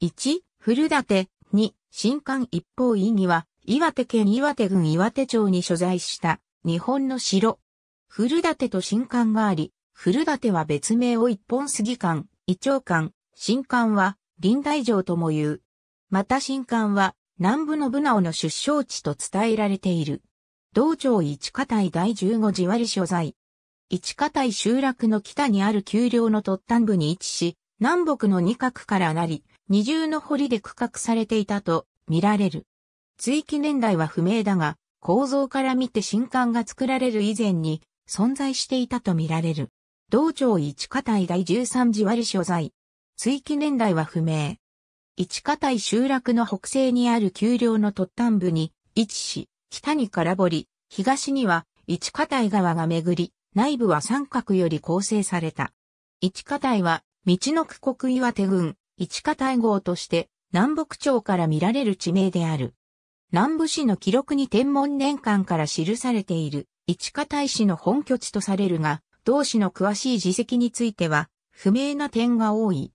1、古館、2、新館一方意義は、岩手県岩手郡岩手町に所在した日本の城。古館と新館があり、古館は別名を一本杉館、伊調館、新館は臨大城とも言う。また新館は南部のブナの出生地と伝えられている。道庁一家隊第十五字割所在。一家隊集落の北にある丘陵の突端部に位置し、南北の二角からなり、二重の堀で区画されていたと見られる。追記年代は不明だが、構造から見て新館が作られる以前に存在していたと見られる。道庁一課隊第13次割所在。追記年代は不明。一課隊集落の北西にある丘陵の突端部に位置し、北に空堀、東には一課隊川が巡り、内部は三角より構成された。一課隊は道の区国岩手郡、一下大号として、南北朝から見られる地名である。南部市の記録に天文年間から記されている、一下大氏の本拠地とされるが、同氏の詳しい自責については、不明な点が多い。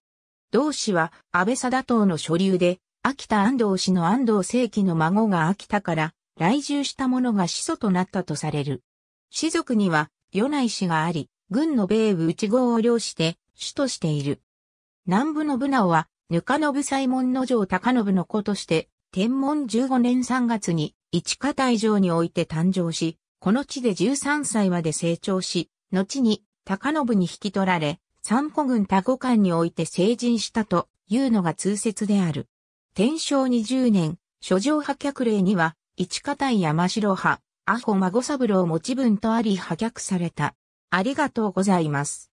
同氏は、安倍貞党の所流で、秋田安藤氏の安藤正紀の孫が秋田から来住した者が始祖となったとされる。氏族には、与内氏があり、軍の米部内郷を領して、主としている。南部信直は、ぬかのぶ西門の城高信の子として、天文15年3月に、一下大城において誕生し、この地で13歳まで成長し、後に、高信に引き取られ、三古軍多古間において成人したというのが通説である。天正20年、諸城破却令には、一下大山城派、阿ホ孫三郎持ち分とあり破却された。ありがとうございます。